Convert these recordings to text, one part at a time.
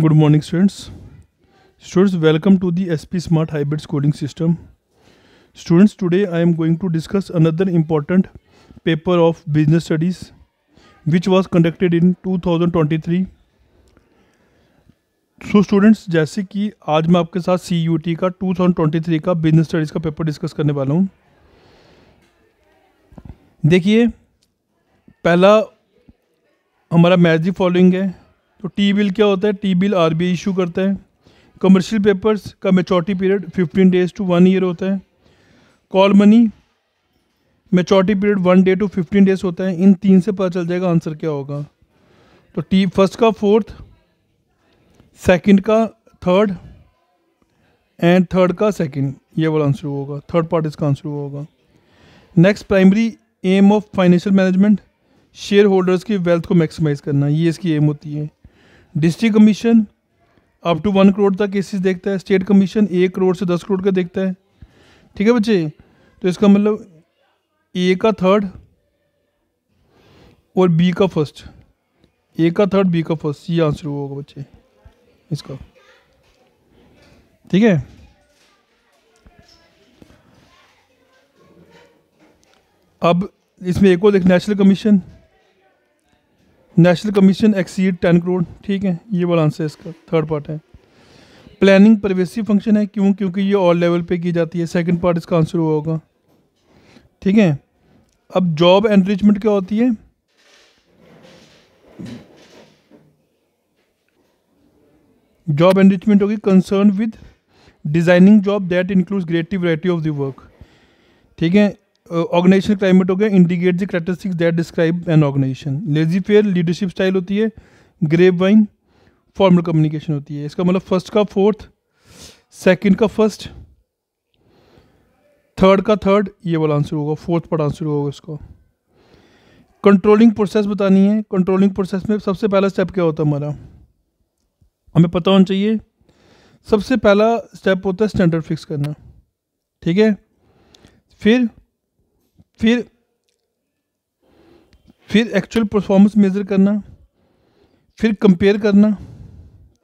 good morning students students welcome to the S P smart hybrid scoring system students today I am going to discuss another important paper of business studies which was conducted in two thousand twenty three so students जैसे कि आज मैं आपके साथ C U T का two thousand twenty three का business studies का paper discuss करने वाला हूँ देखिए पहला हमारा मैथ दी फॉलोइंग है तो टी बिल क्या होता है T bill R B I करता है कमर्शियल पेपर्स का maturity period 15 days to one year होता है call money maturity period one day to 15 days होता है इन तीन से पता चल जाएगा आंसर क्या होगा तो टी फर्स्ट का फोर्थ सेकंड का थर्ड एंड थर्ड का सेकंड ये वाला आंसर होगा थर्ड पार्ट इसका आंसर होगा next primary aim of financial management share holders की वेल्थ को मैक्सिमाइज करना ये इसकी एम होती है district commission up to one crore तक केसेस देखता है स्टेट कमीशन एक करोड़ से दस करोड़ का देखता है ठीक है बच्चे तो इसका मतलब ए का थर्ड और बी का फर्स्ट ए का थर्ड बी का फर्स्ट ये आंसर होगा बच्चे इसका ठीक है अब इसमें एक और देख national commission national commission exceed ten crore ठीक है ये वाला आंसर इसका थर्ड पार्ट है प्लानिंग प्रवेसी फंक्शन है क्यों क्योंकि ये और लेवल पे की जाती है सेकंड पार्ट इसका आंसर हुआ होगा ठीक है अब जॉब एनरिचमेंट क्या होती है जॉब एनरिचमेंट होगी concern with designing job that includes great variety of the work ठीक है ऑर्गेनाइजेशन क्लाइमेट हो गया indicate the that describe an organization laissez faire leadership style होती है ग्रेप वाइन फॉर्मल कम्युनिकेशन होती है इसका मतलब फर्स्ट का फोर्थ सेकेंड का फर्स्ट थर्ड का थर्ड ये वाला आंसर होगा फोर्थ पर आंसर होगा इसको कंट्रोलिंग प्रोसेस बतानी है कंट्रोलिंग प्रोसेस में सबसे पहला स्टेप क्या होता है हमारा हमें पता होना चाहिए सबसे पहला स्टेप होता है स्टैंडर्ड फिक्स करना ठीक है फिर फिर फिर एक्चुअल परफॉर्मेंस मेज़र करना फिर कंपेयर करना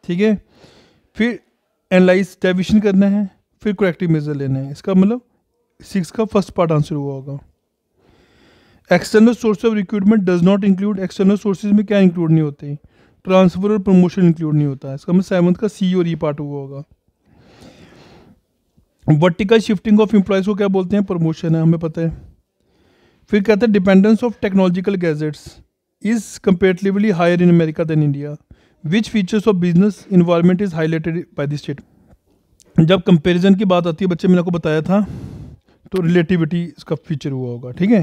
ठीक है फिर एनालाइज डेविशन करना है फिर क्रैक्टिव मेज़र लेना है इसका मतलब सिक्स का फर्स्ट पार्ट आंसर हुआ होगा external source of recruitment does not include external sources में क्या इंक्लूड नहीं होते ट्रांसफर और प्रमोशन इंक्लूड नहीं होता इसका मतलब सेवन्थ का सी और ई e पार्ट हुआ होगा वर्टिकल शिफ्टिंग ऑफ एम्प्लॉयज़ को क्या बोलते हैं प्रमोशन है हमें पता है फिर कहते हैं dependence of technological gadgets is comparatively higher in America than India which features of business environment is highlighted by the state जब कंपेरिजन की बात आती है बच्चे मैंने आपको बताया था तो रिलेटिविटी इसका फीचर हुआ होगा ठीक है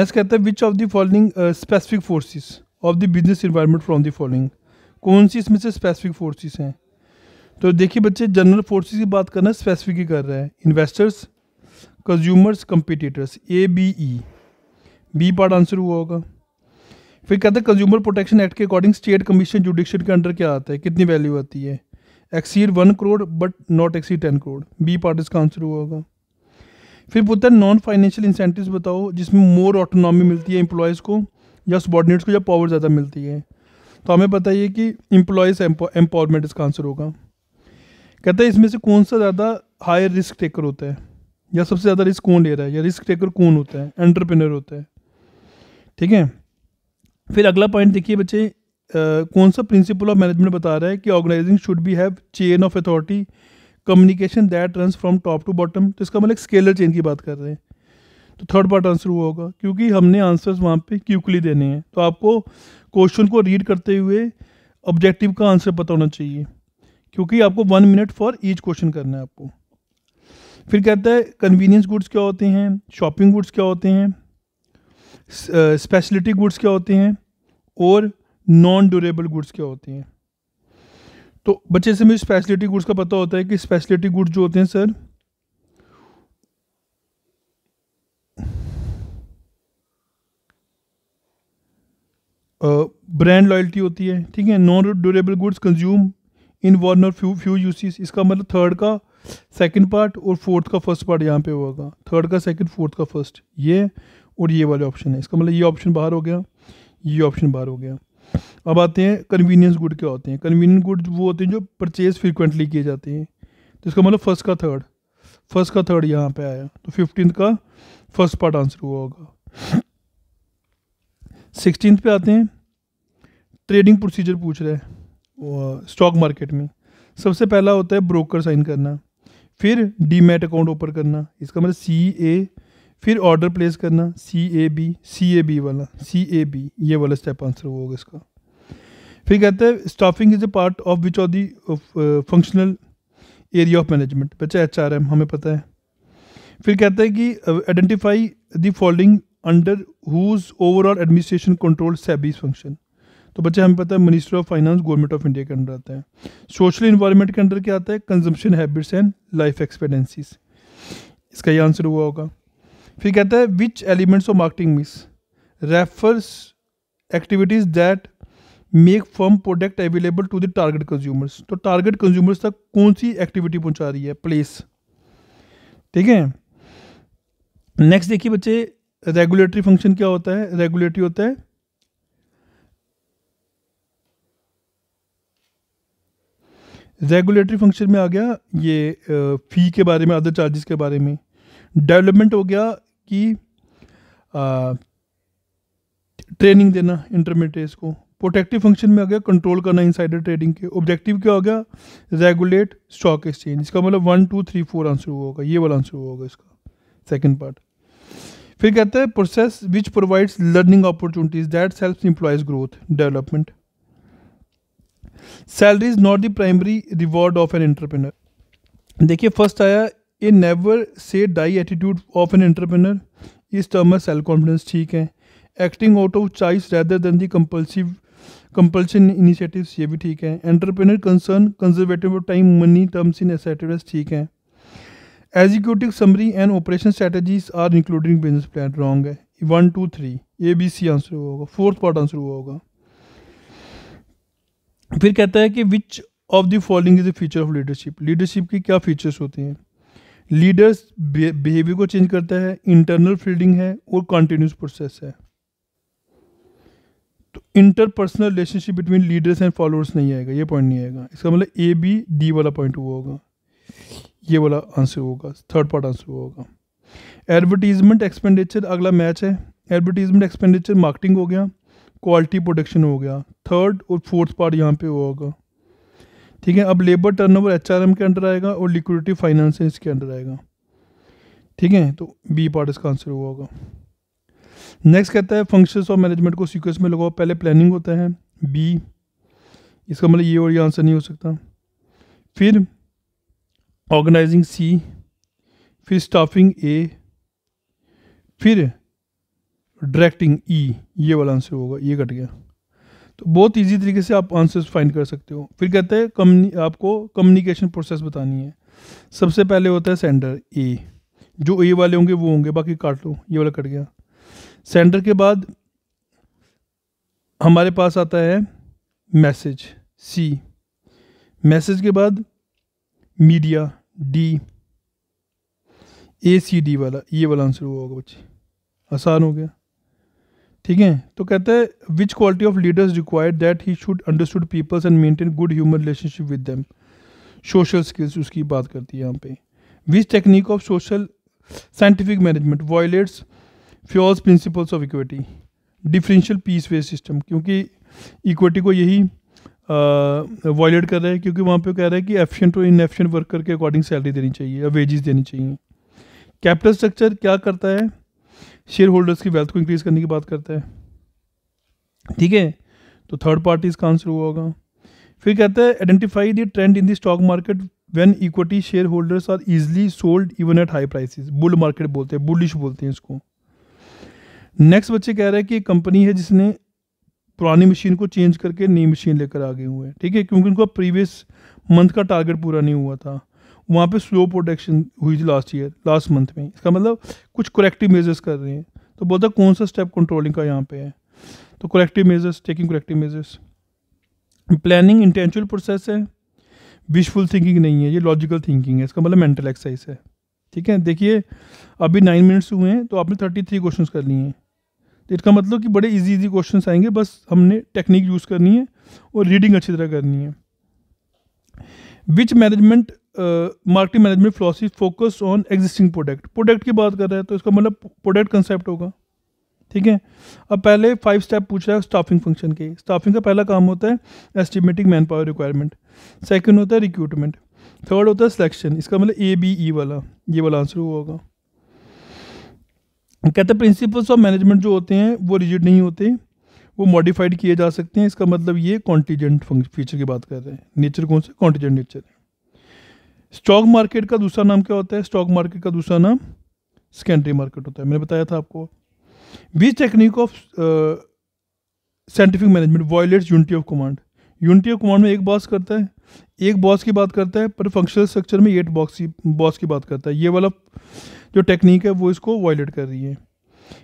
नेक्स्ट कहते हैं which of the following specific forces of the business environment from the following कौन सी इसमें से स्पेसिफिक फोर्सेस हैं तो देखिए बच्चे जनरल फोर्सेस की बात करना स्पेसिफिक ही कर रहे हैं investors consumers competitors A B E B part answer हुआ होगा फिर कहते हैं कंज्यूमर प्रोटेक्शन एक्ट के अकॉर्डिंग स्टेट कमीशन जुडिशियर के अंडर क्या आता है कितनी वैल्यू आती है exceed one crore but not exceed ten crore B part इसका आंसर हुआ होगा फिर पूछता है नॉन फाइनेंशियल इंसेंटिव बताओ जिसमें मोर ऑटोनॉमी मिलती है एम्प्लॉयज़ को या सबॉर्डिनेट्स को या पावर ज़्यादा मिलती है तो हमें बताइए कि एम्प्लॉयज़ एम्पावरमेंट इसका आंसर होगा कहते हैं इसमें से कौन सा ज़्यादा हायर रिस्क टेकर होता है या सबसे ज़्यादा रिस्क कौन ले रहा है या रिस्क टेकर कौन होता है एंटरप्रेनर होता है ठीक है फिर अगला पॉइंट देखिए बच्चे कौन सा प्रिंसिपल ऑफ मैनेजमेंट बता रहा है कि organizing should be have chain of authority communication that run from top to bottom तो इसका मतलब स्केलर चेन की बात कर रहे हैं तो थर्ड पार्ट आंसर हुआ होगा क्योंकि हमने आंसर्स वहाँ पे क्यूकली देने हैं तो आपको क्वेश्चन को रीड करते हुए ऑब्जेक्टिव का आंसर पता होना चाहिए क्योंकि आपको one minute for each question करना है आपको फिर कहता है कन्वीनियंस गुड्स क्या होते हैं शॉपिंग गुड्स क्या होते हैं स्पेशलिटी गुड्स uh, क्या होते हैं और नॉन ड्यूरेबल गुड्स क्या होते हैं तो बच्चे से मुझे स्पेशलिटी गुड्स का पता होता है कि स्पेशलिटी गुड्स जो होते हैं सर ब्रांड लॉयल्टी होती है ठीक है non durable goods consume in one और फ्यू फ्यू यूसीज इसका मतलब थर्ड का सेकंड पार्ट और फोर्थ का फर्स्ट पार्ट यहाँ पे होगा थर्ड का सेकंड फोर्थ का फर्स्ट ये और ये वाले ऑप्शन है इसका मतलब ये ऑप्शन बाहर हो गया ये ऑप्शन बाहर हो गया अब आते हैं कन्वीनियंस गुड क्या होते हैं कन्वीनियंस गुड वो होते हैं जो परचेज फ्रिक्वेंटली किए जाते हैं तो इसका मतलब फर्स्ट का थर्ड फर्स्ट का थर्ड यहाँ पर आया तो फिफ्टीन का फर्स्ट पार्ट आंसर हुआ होगा सिक्सटीन पे आते हैं ट्रेडिंग प्रोसीजर पूछ रहे हैं स्टॉक मार्केट में सबसे पहला होता है ब्रोकर साइन करना फिर डी मैट अकाउंट ओपन करना इसका मतलब सी ए फिर ऑर्डर प्लेस करना सी ए बी सी ए बी वाला सी ए बी ये वाला स्टेप आंसर होगा इसका फिर कहते हैं staffing is a part of which of the functional area of management बच्चा एच आर एम हमें पता है फिर कहते हैं कि identify the following under whose overall administration control SEBI's function तो बच्चे हमें पता है ministry of finance government of India के अंडर आता है सोशल इन्वायरमेंट के अंडर क्या आता है consumption habits and life expectancies इसका ये आंसर हुआ होगा फिर कहता है which elements of marketing mix refers activities that make firm product available to the target consumers तो टारगेट कंज्यूमर्स तक कौन सी एक्टिविटी पहुंचा रही है प्लेस ठीक है नेक्स्ट देखिए बच्चे रेगुलेटरी फंक्शन क्या होता है रेगुलेटरी होता है रेगुलेटरी फंक्शन में आ गया ये फ़ी के बारे में अदर चार्जेस के बारे में डेवलपमेंट हो गया कि ट्रेनिंग देना इंटरमीडिएट्स को प्रोटेक्टिव फंक्शन में आ गया कंट्रोल करना इनसाइडर ट्रेडिंग के ऑब्जेक्टिव क्या हो गया रेगुलेट स्टॉक एक्सचेंज इसका मतलब one two three four answer हुआ होगा ये वाला आंसर हुआ होगा इसका सेकेंड पार्ट फिर कहता है process which provides learning opportunities that self employees growth development salary is not the primary reward of an entrepreneur देखिए फर्स्ट आया a never say die attitude of an entrepreneur इस term में self confidence ठीक है acting out of choice rather than the compulsive initiatives ये भी ठीक है entrepreneur concern conservative time money terms in एसेटिवस ठीक है executive summary and operation strategies are including business plan wrong है one two three A B C answer हुआ होगा फोर्थ पार्ट आंसर हुआ होगा फिर कहता है कि which of the following is the feature of leadership leadership की क्या फीचर्स होते हैं लीडर्स बिहेवियर को चेंज करता है इंटरनल फील्डिंग है और कॉन्टिन्यूस प्रोसेस है तो interpersonal relationship between leaders and followers नहीं आएगा ये पॉइंट नहीं आएगा इसका मतलब ए बी डी वाला पॉइंट हुआ होगा ये वाला आंसर होगा थर्ड पार्ट आंसर हुआ होगा एडवर्टीजमेंट एक्सपेंडिचर अगला मैच है एडवर्टीजमेंट एक्सपेंडिचर मार्केटिंग हो गया क्वालिटी प्रोडक्शन हो गया थर्ड और फोर्थ पार्ट यहाँ पे होगा ठीक है अब लेबर टर्नओवर एचआरएम के अंडर आएगा और लिक्विडिटी फाइनेंस इसके अंडर आएगा ठीक है तो बी पार्ट इसका आंसर हुआ होगा नेक्स्ट कहता है फंक्शंस ऑफ मैनेजमेंट को सीक्वेंस में लगाओ पहले प्लानिंग होता है बी इसका मतलब ये और ये आंसर नहीं हो सकता फिर ऑर्गेनाइजिंग सी फिर स्टाफिंग ए फिर डायरेक्टिंग ई e, ये वाला आंसर होगा ये कट गया तो बहुत इजी तरीके से आप आंसर्स फाइंड कर सकते हो फिर कहते हैं कम्युनि आपको कम्युनिकेशन प्रोसेस बतानी है सबसे पहले होता है सेंडर ए जो ए वाले होंगे वो होंगे बाकी काट लो ये वाला कट गया सेंडर के बाद हमारे पास आता है मैसेज सी मैसेज के बाद media D A C D वाला ये वाला आंसर हुआ होगा बच्चे आसान हो गया ठीक है तो कहते हैं which quality of leaders required that he should understood peoples and maintain good human relationship with them social skills उसकी बात करती है यहाँ पे which technique of social scientific management violates Fayol's principles of equity differential piece wage system क्योंकि equity को यही violet कर रहा है क्योंकि वहाँ पे कह रहा है कि एफिशेंट और इनएफिशिएंट वर्कर के अकॉर्डिंग सैलरी देनी चाहिए या वेजेस देनी चाहिए कैपिटल स्ट्रक्चर क्या करता है शेयर होल्डर्स की वेल्थ को इंक्रीज करने की बात करता है ठीक है तो थर्ड पार्टी इसका आंसर हुआ होगा फिर कहता है identify the trend in the stock market when equity share holders are easily sold even at high prices bull market बोलते हैं बुलिश बोलते हैं इसको नेक्स्ट बच्चे कह रहे हैं कि एक कंपनी है जिसने पुरानी मशीन को चेंज करके नई मशीन लेकर आ गए हुए हैं ठीक है क्योंकि उनका प्रीवियस मंथ का टारगेट पूरा नहीं हुआ था वहाँ पे स्लो प्रोटेक्शन हुई थी लास्ट ईयर लास्ट मंथ में इसका मतलब कुछ करेक्टिव मेजर्स कर रहे हैं तो बोलता कौन सा स्टेप कंट्रोलिंग का यहाँ पे है तो corrective measures taking corrective measures planning intentional process है विशफुल थिंकिंग नहीं है ये लॉजिकल थिंकिंग है इसका मतलब मेंटल एक्सरसाइज है ठीक है देखिए अभी नाइन मिनट्स हुए हैं तो आपने थर्टी थ्री क्वेश्चन कर लिए हैं तो इसका मतलब कि बड़े इजी इजी क्वेश्चन आएंगे बस हमने टेक्निक यूज़ करनी है और रीडिंग अच्छी तरह करनी है which management marketing management philosophy focus on existing product product की बात कर रहा है तो इसका मतलब प्रोडक्ट कंसेप्ट होगा ठीक है अब पहले फाइव स्टेप पूछ रहा है स्टाफिंग फंक्शन के स्टाफिंग का पहला काम होता है estimating man power requirement second होता है रिक्रूटमेंट थर्ड होता है सिलेक्शन इसका मतलब ए बी ई वाला ये वाला आंसर हुआ होगा कहते हैं प्रिंसिपल्स ऑफ मैनेजमेंट जो होते हैं वो रिजिड नहीं होते वो मॉडिफाइड किए जा सकते हैं इसका मतलब ये कॉन्टीजेंट फीचर की बात कर रहे हैं नेचर कौन सा कॉन्टीजेंट नेचर है स्टॉक मार्केट का दूसरा नाम क्या होता है स्टॉक मार्केट का दूसरा नाम सेकेंडरी मार्केट होता है मैंने बताया था आपको which technique of scientific management violates unity of command unity of command में एक बॉस करता है एक बॉस की बात करता है पर फंक्शनल स्ट्रक्चर में एट बॉक्स की बॉस की बात करता है ये वाला जो टेक्निक है वो इसको वॉयलेट कर रही है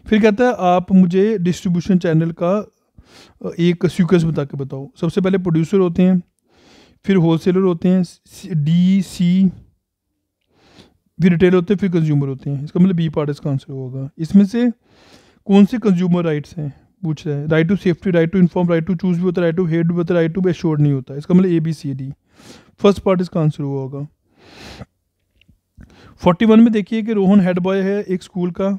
फिर कहता है आप मुझे डिस्ट्रीब्यूशन चैनल का uh, एक सीक्वेंस बता के बताओ सबसे पहले प्रोड्यूसर होते हैं फिर होलसेलर होते हैं डी सी फिर रिटेलर होते हैं फिर कंज्यूमर होते हैं इसका मतलब बी पार्ट इसका आंसर होगा इसमें से कौन से कंज्यूमर राइट्स हैं पूछ रहे हैं right to safety right to inform right to choose भी होता है राइट टू हेड भी होता है राइट टू बेश्योर नहीं होता इसका मतलब A B C D first part इसका आंसर हुआ होगा फोर्टी वन में देखिए कि रोहन हेड बॉय है एक स्कूल का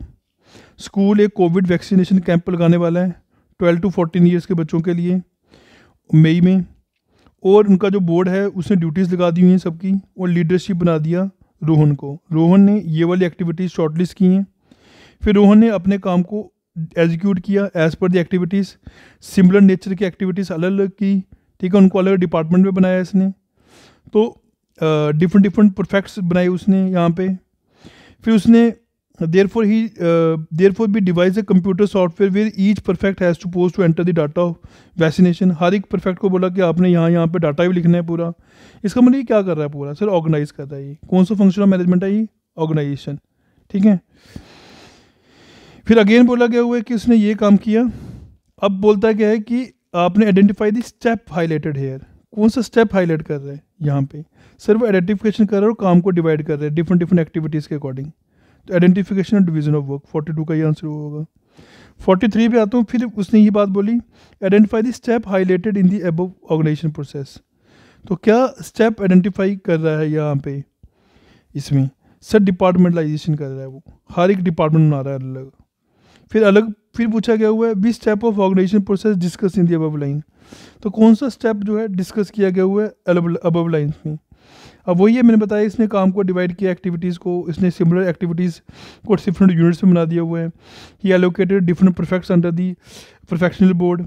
स्कूल एक कोविड वैक्सीनेशन कैंप लगाने वाला है ट्वेल्व टू फोर्टीन ईयर्स के बच्चों के लिए मई में और उनका जो बोर्ड है उसने ड्यूटीज़ लगा दी हुई हैं सबकी और लीडरशिप बना दिया रोहन को रोहन ने ये वाली एक्टिविटीज़ शॉर्टलिस्ट की हैं फिर रोहन ने अपने काम को एग्जीक्यूट किया as per the activities similar nature की एक्टिविटीज़ अलग अलग की ठीक है उनको अलग डिपार्टमेंट में बनाया इसने तो डिफरेंट डिफरेंट परफेक्ट्स बनाए उसने यहाँ पे फिर उसने therefore he uh, therefore we devise a computer software where each prefect has to pose to enter the data of vaccination हर एक प्रेफेक्ट को बोला कि आपने यहाँ यहाँ पे डाटा भी लिखना है पूरा इसका मतलब ये क्या कर रहा है पूरा सर ऑर्गेनाइज कर रहा है ये कौन सा फंक्शनल मैनेजमेंट है ये ऑर्गेनाइजेशन ठीक है फिर अगेन बोला गया हुआ है कि उसने ये काम किया अब बोलता क्या है कि आपने identify the step highlighted here कौन सा स्टेप हाईलाइट कर रहे हैं यहाँ पे सर वो आइडेंटिफिकेशन कर रहे हैं और काम को डिवाइड कर रहे हैं डिफरेंट डिफरेंट एक्टिविटीज़ के according identification and division of work forty two का ये आंसर होगा फोर्टी थ्री पे आता हूँ फिर उसने ये बात बोली identify the step highlighted in the above organisation process तो क्या स्टेप आइडेंटिफाई कर रहा है यहाँ पे इसमें सर डिपार्टमेंटलाइजेशन कर रहा है वो हर एक डिपार्टमेंट बना रहा है अलग फिर अलग फिर पूछा गया हुआ है B step of organisation process discuss in the above line तो कौन सा स्टेप जो है डिस्कस किया गया हुआ है अबव लाइन में अब वही है मैंने बताया इसने काम को डिवाइड किया एक्टिविटीज़ को इसने सिमिलर एक्टिविटीज़ को डिफरेंट यूनिट्स में बना दिया हुआ है he allocated different prefects under the professional board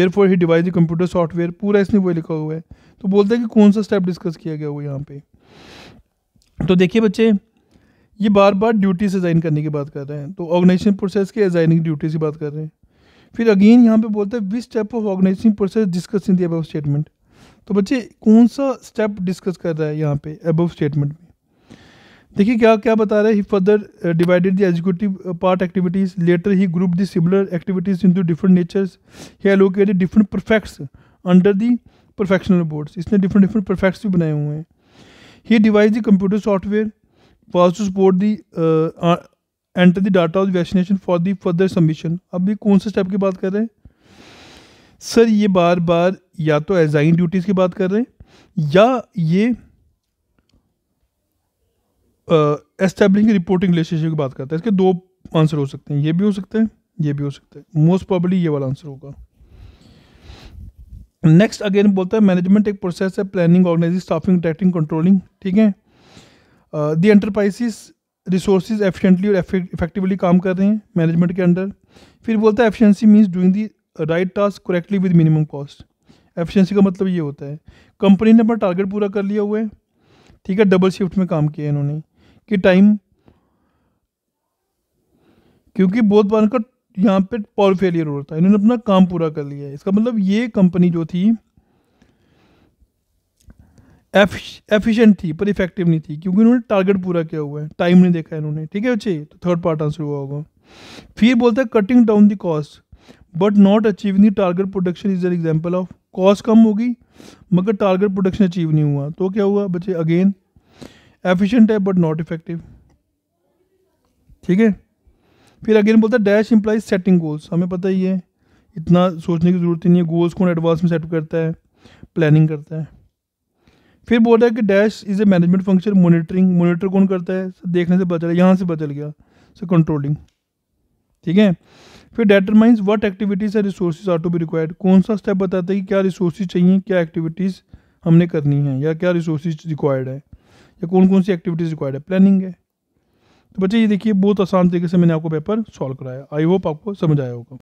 therefore he devise computer software पूरा इसने वो लिखा हुआ है तो बोलता है कि कौन सा स्टेप डिस्कस किया गया हुआ यहाँ पे तो देखिए बच्चे ये बार बार ड्यूटी से अजाइन करने की बात कर रहे हैं तो ऑर्गेनाइजेशन प्रोसेस के अजाइनिंग ड्यूटी से बात कर रहे हैं फिर अगेन यहाँ पे बोलते हैं which type of organising process discuss in the statement तो बच्चे कौन सा स्टेप डिस्कस कर रहा है यहाँ पे अबव स्टेटमेंट में देखिए क्या क्या बता रहा है he further divided the executive part activities later he group the similar activities to different natures he allocated different prefects under the professional boards इसने डिफरेंट डिफरेंट परफेक्ट्स भी बनाए हुए हैं he devise the computer software pass to support the enter the data of vaccination for the further submission अब ये कौन से step की बात कर रहे हैं सर ये बार बार या तो एजाइन ड्यूटीज़ की बात कर रहे हैं या ये एस्टेब्लिश रिपोर्टिंग रिलेशनशिप की बात करता है इसके दो आंसर हो सकते हैं ये भी हो सकते हैं ये भी हो सकते हैं मोस्ट प्रॉबली ये वाला आंसर होगा नेक्स्ट अगेन बोलता है मैनेजमेंट एक प्रोसेस है planning organising staffing directing controlling ठीक है दी एंटरप्राइजेस रिसोर्स एफिशेंटली और इफेक्टिवली काम कर रहे हैं मैनेजमेंट के अंडर फिर बोलता है efficiency means doing the right task correctly with minimum cost efficiency का मतलब ये होता है कंपनी ने अपना टारगेट पूरा कर लिया हुआ है ठीक है डबल शिफ्ट में काम किया इन्होंने कि टाइम क्योंकि बहुत बार का यहाँ पे पॉल फेलियर हो रहा था इन्होंने अपना काम पूरा कर लिया है इसका मतलब ये कंपनी जो थी एफिशिएंट थी पर इफेक्टिव नहीं थी क्योंकि उन्होंने टारगेट पूरा किया हुआ है टाइम नहीं देखा इन्होंने ठीक है अच्छे तो थर्ड पार्ट आंसर हुआ होगा फिर बोलता है cutting down the cost but not achieving the target production is an example of cost कम होगी मगर टारगेट प्रोडक्शन अचीव नहीं हुआ तो क्या हुआ बच्चे अगेन एफिशिएंट है बट नॉट इफेक्टिव ठीक है फिर अगेन बोलता है डैश इम्प्लाइज सेटिंग गोल्स हमें पता ही है इतना सोचने की ज़रूरत ही नहीं है गोल्स कौन एडवांस में सेट करता है प्लानिंग करता है फिर बोल रहा है कि dash is a management function monitoring monitor कौन करता है देखने से पता यहाँ से पता चल गया सो कंट्रोलिंग ठीक है फिर डेटरमाइंस वट एक्टिविटीज़ या resource are to be required कौन सा स्टेप बताता है कि क्या रिसोर्सेज चाहिए क्या एक्टिविटीज़ हमने करनी है या क्या रिसोर्सेज रिक्वायर्ड है या कौन कौन सी एक्टिविटीज़ रिक्वायर्ड है प्लानिंग है तो बच्चे ये देखिए बहुत आसान तरीके से मैंने आपको पेपर सॉल्व कराया आई होप आपको समझ आया होगा